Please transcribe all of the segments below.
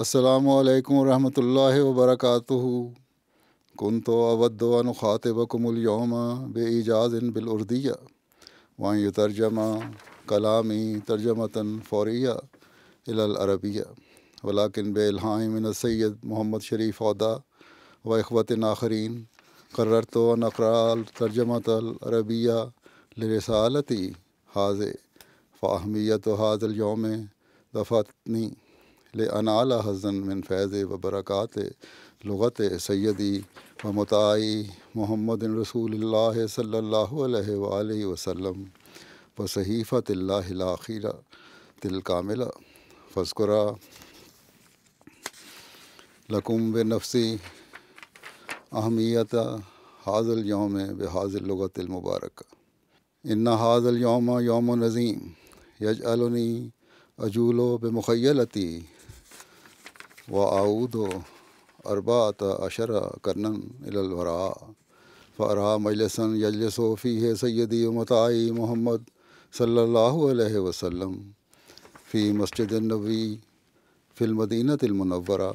السلام علیکم ورحمۃ اللہ وبرکاتہ تو اود و نخاط بکم الوم بے اجازن بالردیہ وای و ترجمہ کلامی ترجمتََََََََََََََََََََ فوریہ الاعربیہ ولاکن بلحائمن سید محمد شریف ادا اخوت ناخرین قررت تو نقرال ترجمت العربیہ لرس حاض فاہمیت و حاض یوم لنال حسن من فیض و برکات لغت سیدی و متعی محمد رسول اللہ صلی اللہ علیہ وسلم و صحیفۃ اللہ آخر تل کامل فذکرہ لقم بے نفسی اہمیت حاضل یوم بے حاضل لغت المبارک ان حاضل یوم یوم نظیم یج النی اجول و بخل و و اربات اشرّ کرنن الورا فرا ملسن یلسو فی ہے سیدی و محمد صلی اللہ علیہ وسلم فی مسجد النبی فی المدینۃ المنورہ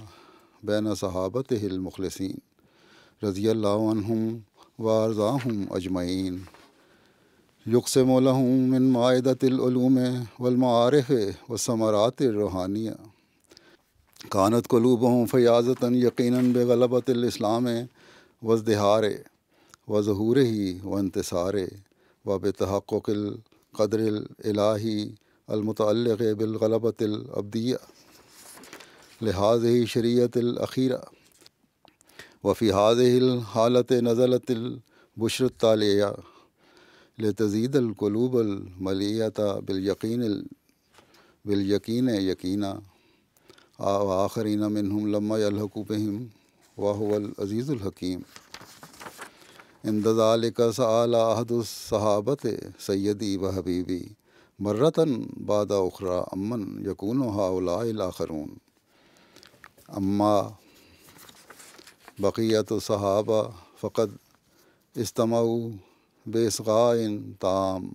بین صحابت المخلثین رضی اللہ عنہم وارضاہم اجمعین یقس مولم من معدت العلوم و ثمرات الروحانیہ کانت قلوب ہوں فیاضتاً یقیناً بے غلبۃ الاسلام و ظہور ہی و انتصار و بتحق القدر المتعلق بالغلبۃ العبدیہ لحاظ ہی شریعت العقیر وفی البشرت نظلطلبشرطالیہ لتزید القلوب الملیَطہ بال یقین یقینہ آخرین منہم لما الحق بہم واہ العزیز الحکیم اندال سعال عہد الصحابت سیدی و حبیبی مرتن بادہ اخرا امن یقون و حا الاخرون اما بقیت الصحابہ فقط استماؤ بیسغائن تام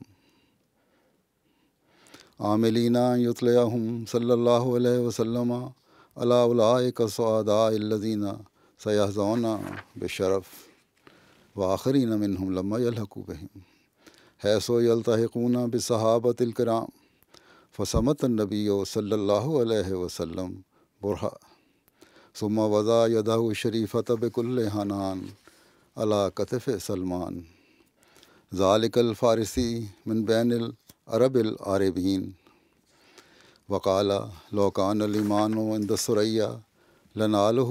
عاملینہ یتلم صلی اللہ علیہ وسلم علاؤ کدا الضینہ سیاہ زونہ بشرف واخری نَن ہُم لمۂکو بہیم حیثوطنہ یلتحقون صحابت الکرام فسمت نبی و صلی اللہ علیہ وسلم برہا سما وضا یدا الشریف بکل حنان علا کتف سلمان ذالق الفارسی من بین ال عرب العربین وقال لوکان المان و اند سریا لنالہ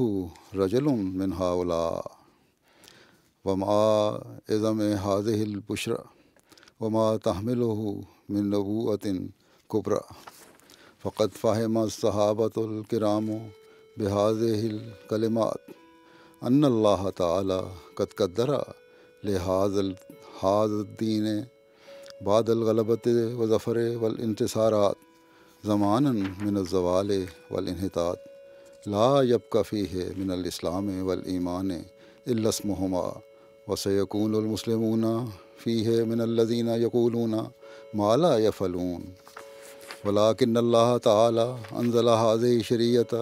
رجل من ہاولا وما ازمِ حاضح البشرا وما تحمل من نبوۃن قبر فقط فاہم صحابۃ الکرام و بحاظ الکلمات ان اللہ تعالیٰ قدرا لحاظ الحاظ الدین الغلبت و ظفر و انتصارات زمان من الزوال والانحطاط لا یب کفی ہے من الاسلام والایمان علسمحما وس یقون المسلمون فی ہے من اللظین یقولہ مالا یفلون ولاکن اللہ تعلیٰ انضل حاض شریعت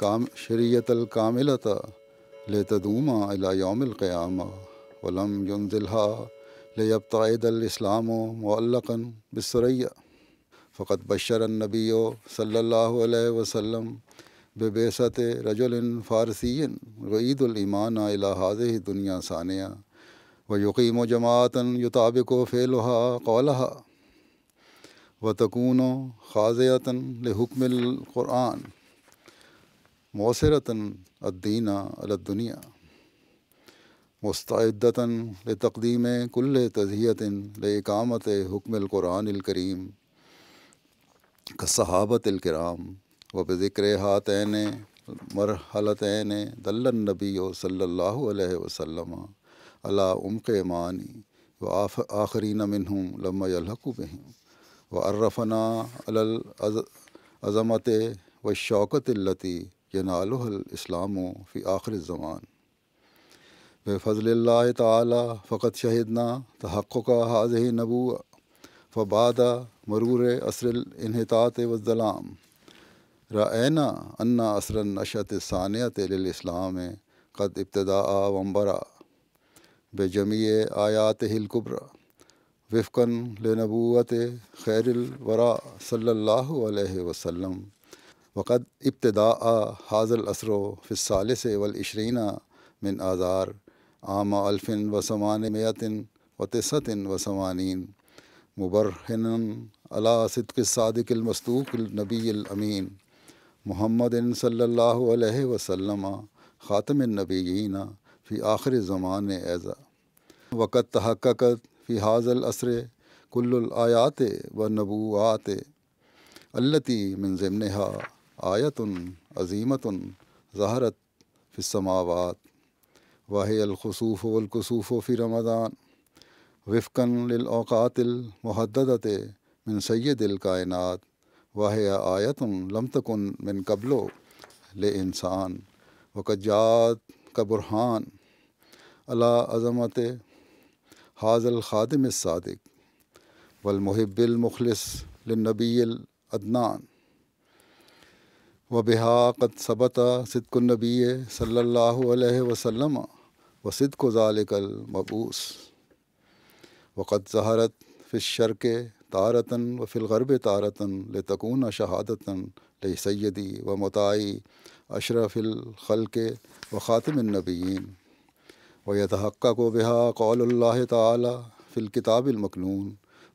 کام شریعت الکاملتا لہ تعدوم اللہ یوم القیامہ ولم ینزلها لِ ابتعد الاسلام و معلَََََََََّ فقط بشر النبی صلی اللہ علیہ وسلم ببیست رجل فارسی وعید الامان الحاظ دنیا ثانیہ و یقیم و جماعتن یطابق بق و فيلحا قلحہ وتكون و خاضیتاً لحکم القرآن موصرتاً الدینہ الدنیا مستعدن لِ کل کُلِ تذیطن حکم القرآن الکریم الکرام و بذکر حاطن مر دل دَََََََََََََََََََََََََََََََََََََََََ نبی و صلی اللہ علیہ وسلم سلمہ عمق معنی و آخری نَنوں لمۂ الحقوب ہوں و ارفن الضمت و شوکت التی یا الاسلام و فی آخر زمان بے فضل اللہ تعالی فقط شہدنا تحق کا حاضحِ نبوع ف مرور اصر الحطاط و ضلام رائنا انا اثر نشت ثانیت لسلام قد ابتدا ومبرا بے جمیع آیات ہلقبر وفقن لنبوت خیر الورا صلی اللہ علیہ وسلم وقد ابتدا حاضل اثر و سے ولاشرینہ من آزار عام الفن و سمان و تسطن و ثمانین علا صدق صادق المستوق النبی الامین محمد صلی اللہ علیہ وسلم خاتم النبیین فی آخر زمان ايزا وقت تحققت فی حاض الصر کل الآیات و نبوعات ضمنہ آیت عظیمت ظہرت زہرت فسماوات واہ الخصوف و القصوف و فی رمضان وفقن للاوقات المحدت من سید الکائنات واہ آیت لم تکن من قبل و لسان وک کا برحان علاضمت حاض الخادم صادق و المحب المخلص العدنان و بحاقت صبط صدق النبی صلی اللہ علیہ وسلم و صد کو ذالق المبوس وقت ظہارت فِل شرق تارتاً و فل غربِ تارتن لِ تقونا شہادتََََََََََ سیدی و متعی اشرف الخلق و خاطم النبیین و یہ تحقہ كو بحا قول اللہ تعالیٰ فلکتاب المقنون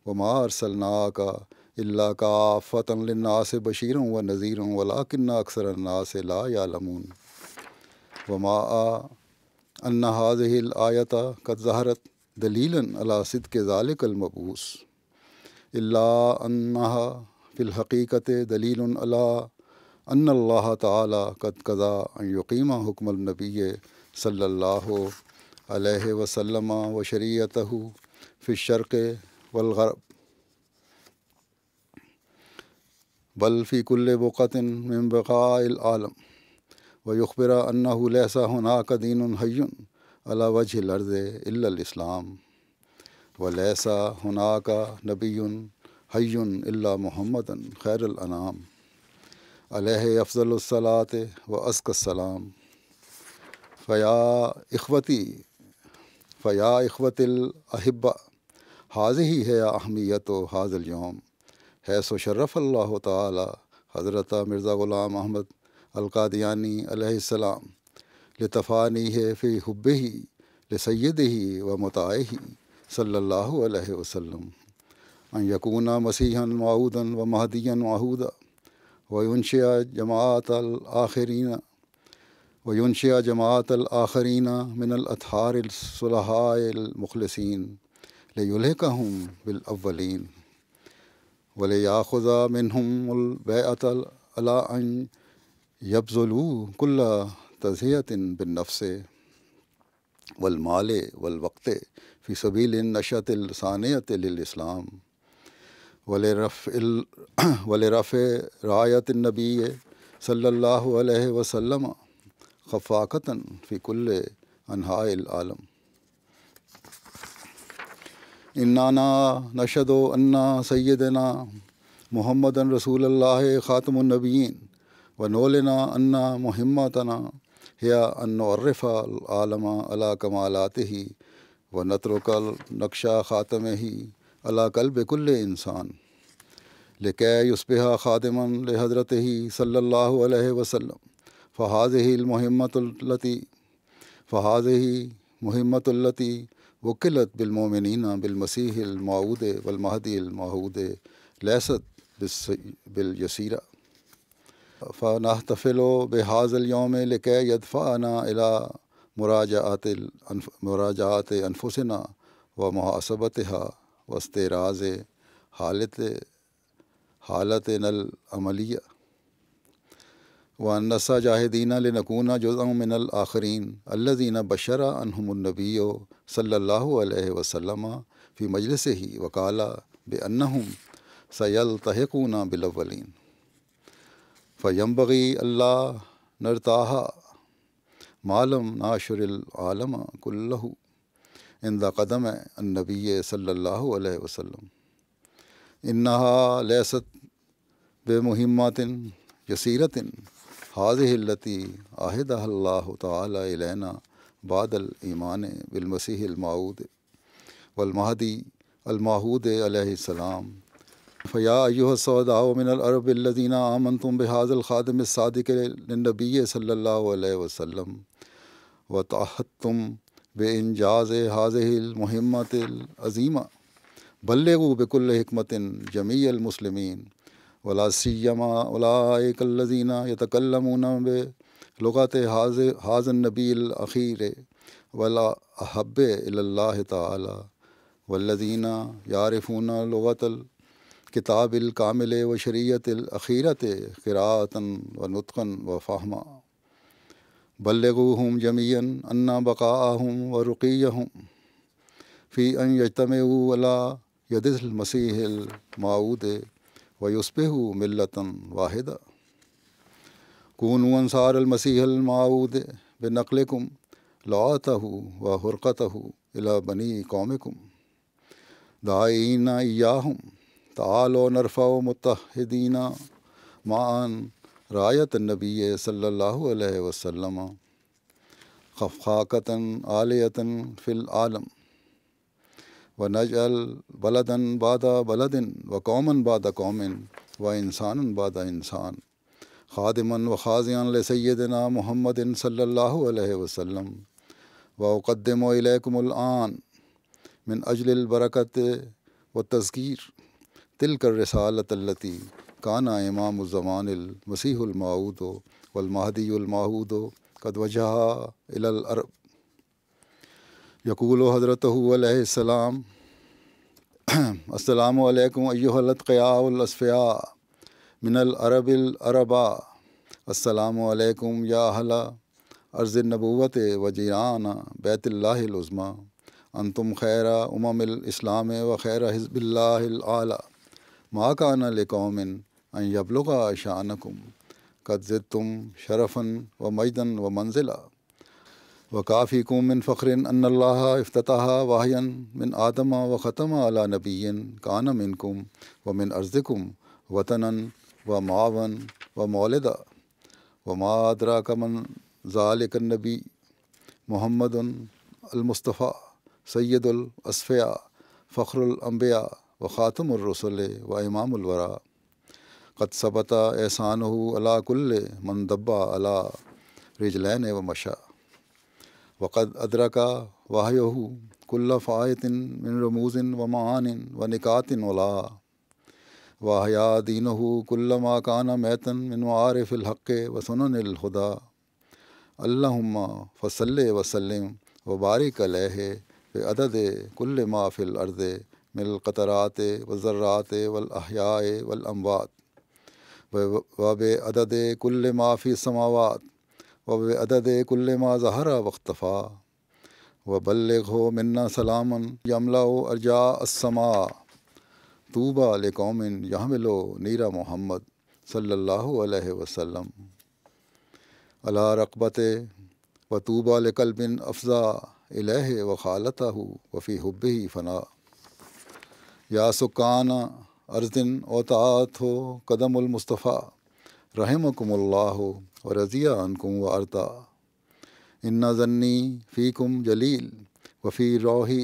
و ما ارسل کا اللہ کا فتناث بشیروں و نذیروں ولاکن اکثر الناس الناص لا لمون و ما آ الّّہ حاظہ الایت ظہرت زہرت دلیلً کے ذالق المبوس اللہ فی الحقیقت دلیل اللہ انََََََََََََََََََََََََََََََ اللّہ تعلی کد قذا یقیمہ حکم النبی صلی اللہ علیہ وسلم و شریعت شریعۃ فل شرقِ وغفی کلِ بقت بقاء العالم و یقبرا ہُنا قدین کا دین وجہ لرز الاسلام و لہسا ہُنا کا نبی اللہ محمد خیر الانام علیہ افضل الصلاۃ و عصق السلام فیا فیا اخوتی اخوت ف حاض ہی ہے اہمیت و ہے سو شرف اللہ تعالی حضرت مرزا غلام احمد القادیانی علیہ السلام لطفانی ہے فی حب ہی لسید ہی و مطاعی صلی اللہ علیہ وسلم ان یقون مسیحَََََََََََ و ال محديَ و ويونشيٰ جماعت الآخرین و ويونشيٰ جماعت العرینہ من الطحار الصلحاء المخلصین لیلحقہم بالاولین بلایین و منہم البیعت علا ان کل تزیت ان بن نفس والمال والوقت فی صبیل نشت الثنیتلام ول رف ولرف رایت النبی صلی اللہ علیہ وسلم خفاقتاً فی کل انہاء العالم انانا نشد و انا سیدنا نا محمد رسول اللّہ خاتم النبیین و نولنا انا محمۃنا حیا ان عرف العالمہ علا کمالات ہی و نتر و کل نقشہ خاتم ہی اللہ کل بکل انسان لسبحہ خاطم لحضرت ہی صلی اللہ علیہ وسلم فحاظ ہی المحمت التی فحاظ ہی محمۃ التی و قلت بالمسیح المعود والمہدی المعود لیست بال یسیرہ فا تفل و بحاظ الوم یوم لِق یدفان علا مراج مراجات انفسنہ و محاسبت ہا وسط راز حالت حالت نلعملیہ و نسا جاہدینہ النقونا جو من الآخرین الذین بشرا انہم النبی و صلی اللہ علیہ وسلم فی مجلس ہی و بے بنحم سلطح بلین فیمبغی اللہ نرتاحا معلم ناشر العالم كُُ اندہ قدم النبی صلی اللہ علیہ وسلم انہا لیست بے جسیرتن حاظ حاضح التی ال اللہ تعالی علینا بعد الایمان بالمسیح المعود والمہدی المعود علیہ السلام فیا سودا من العرب الدینہ آمن تم بحاظ الخادم صادق نبی صلی اللہ علیہ وسلم و تاحت تم بے انجاز حاضل محمت العظیمہ بلغو بک الحکمت جمیع المسلمین ولا سما کلینہ یت کلون بے لغات حاض حاض النبی الاخیر ولا احب اللہ تعلیٰ والذین یارفون لغت ال کتاب الکامل و شریعت اِل و قرأتن و نُتقن و فاہما جمین انا بقا ہوں و رقی ہوں فی یجتم ولا ید المسیح الماؤد و یوسف ملتاً واحد کون انصار المسیح الماؤد بنقل کُم لعۃ و بنی قوم قومکم دائین یا تعال و نرفع و متحدینہ معن رایت نبی صلی اللہ علیہ وسلم خفقاقتاً عالیتاً العالم و نج البلدن بادہ بلدن و قومن بادہ قومن و انسان بادہ انسان خادمن و خاضیان لسیدنا محمد صلی اللہ علیہ وسلم و و الیکم العن من اجل البرکت و تذکیر تل کر رسالتلطی کانا امام الزمان المسیح الماعود و المحدی الماعود قد وجہ الاََرب یقول و حضرت علیہ السلام السلام علیکم ایو حلطیاء الاصف من العرب العربا السلام علیکم یا اہل عرض نبوت و جیان بیت اللہ العظمہ انتم خیر امام الاسلام و خیر حزب اللہ ماں کا ال قومن ابلغاء شانکم قد ضد تم شرفن و مجدن و منزلہ و وقافی قومن فخرن ان اللہ افتتاح واہین من آدمہ و ختمہ علی نبی کان من کم و من ارزكم وطنً و معاون و مولدہ و مادرا کمن كمن النبی محمد المصطفیٰ سید فخر الانبیاء و خاتم الرسل و امام الورا قد ثبت احسان ہو اللہ کل مندبا اللہ رجلین و مشا وقد ادرکا کل فعتن من رموزن و معان و نکاتن ولا الا دین ہو ما ماکانہ میتن من عارف الحق و سنن الخدا اللہ فصل وسلم و بارک لہ عدد کل ما فل ارد مل القطرات و ذرات والاموات و الموات و و بد سماوات و بے عدد کل ما ظہر وقتفا و بلغ ہو منا سلامن یملا و ارجا اسما طوبا لقومن یام لو نیرا محمد صلی اللہ علیہ وسلم اللہ رقبت و طوبا لقلبن افزا الہ و خالطہ وفی حب ہی فنا یا سکان ارزن اوطاط ہو قدم المصطفیٰ رحم کم اللّہ و رضیان کم و ارتا ان ذنی فی کم جلیل وفی روحی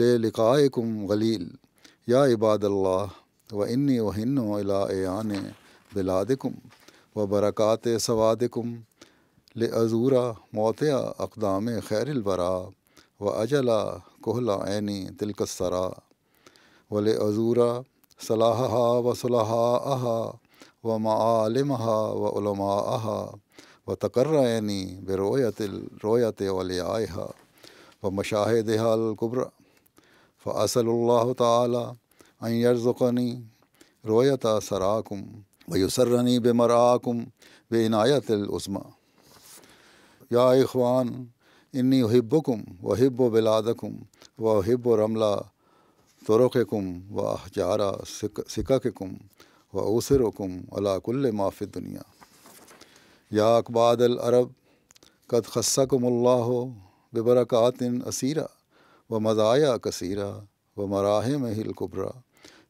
لے لقائے کم غلیل یا عباد اللہ و انی و ہن و الاء عن کم و برکات سواد کم لذورا موتیا اقدام خیر البرا و اجلا کوہلا عینی تلکسرا ولِ عضور صلاحہ و صلاحہٰ آہا و معالمہ و علماء آہا و تقرر بے رویت رویت ولیہ و مشاہد دِہ البر ف اصل اللّہ تعالیٰ عں رزنی رویت سراکم و یسرنی بے مراکم بے عنایت العظمہ یا اخوان انی حبکم و حب و بلادکم و حب و رملہ ترک کم و احجارہ سکا کے کم و اوسر و کم علاق معاف دنیا یا اقباد العرب قد کم اللہ ہو برکاتن اسیرہ و مزایا کثیرہ و مراح محل قبرا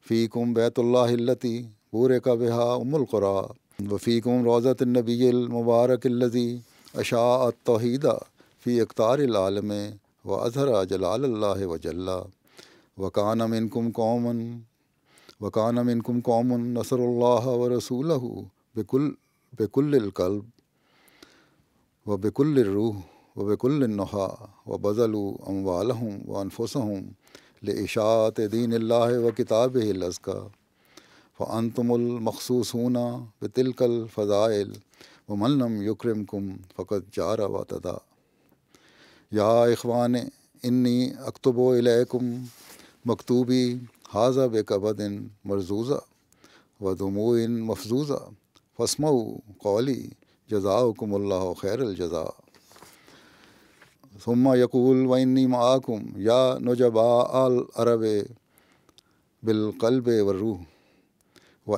فی کم بیت اللہ التی بورے کا بحا ام القرا و فی کم روضۃ النبی المبارک الزی اشاء توحیدہ فی اقتار العالم و اظہر جلال اللہ وجلّہ وکان امن کم قومن وکان امن کم قومن نثر اللّہ و رسول بکل القلب و بکل روح و بکل النحا و بضل اموال ہوں انفس ہوں لشاعت دین اللہ و کتاب لذکا و انتم المخصوص ہوں و تلکل فضائل و منم یکرم کم فقط جارا و تدا یا اخوان انی اکتب و الکم مکتوبی حاضہ قبد ان مرزوزہ ان مفزوزہ فسم قولی جزا کم اللہ خیر الجزا ثم یقول و انی معاکم یا نجبا العرب بالقلب و روح و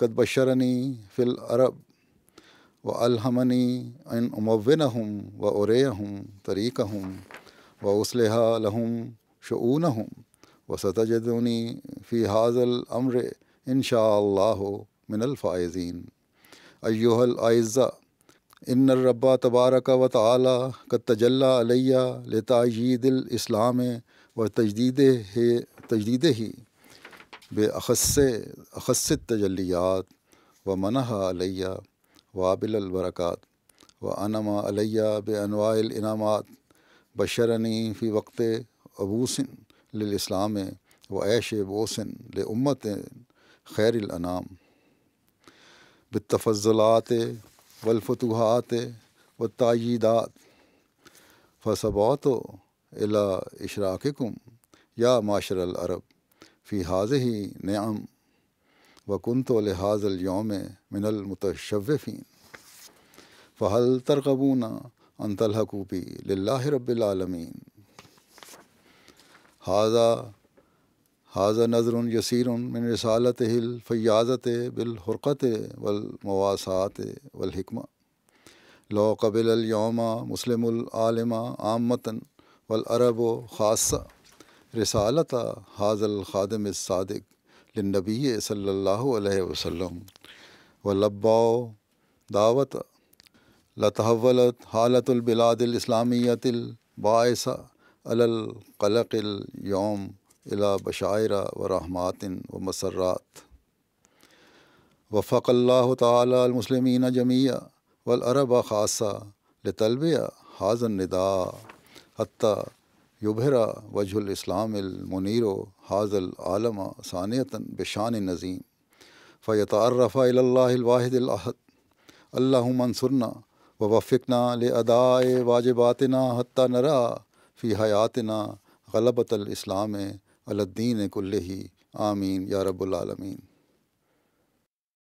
قد بشرنی فی العرب و الحمنی ان امونہم و ارے ہوں طریقہ و اسلحہ لہم شعون ہوں و سط جدونی فی حاضل شاء اللہ اللّہ من الفائزین العزہ ان الربا تبارک وط تعالی کا تجلّہ علیہ لتعید الاسلام و تجدید ہے تجدید ہی بے اخص اخص تجلیات و علیہ وابل البرکات و انما علیہ بے انواع الانعامات بشرنی فی وقت ابوسن للاسلام و عیش بوسن لمت خیر الانام بالتفضلات و والتعییدات و تائیدات اشراککم اشراک کم یا معاشر العرب فی ہی نعم و کنت و لحاظ الوم من المتشوفین فحل ترقبونا انطلحقوبی حقوفی لاہ رب العالمین حاضہ حاضہ نظر یسیر من رسالت ہل فیاضت بالحرقت والمواسات و لو قبل الوما مسلم العالمہ عامتاً والعرب و خاصہ رسالت حاض الخادم صادق لنبی صلی اللہ علیہ وسلم و لبا دعوت لتحولت حالت البلاد الاسلامیت الباعثہ القلق الیوم الوم البشاعرہ و رحمات و مسرات وفق اللہ تعالیٰ المسلمین جمیہ والعرب خاصہ لطلبیہ حاضل ندا حتیٰ یبرا وجہ الاسلام المنیر و حاضل عالمہ ثانعت بشان نظیم فیطار رفا اللہ الواحد الحد اللہ منصرنا و وفقنا لدائے واجباتنا حتیٰ نرا فی حیات نا غلبۃ الدین علّین ہی آمین یا رب العالمین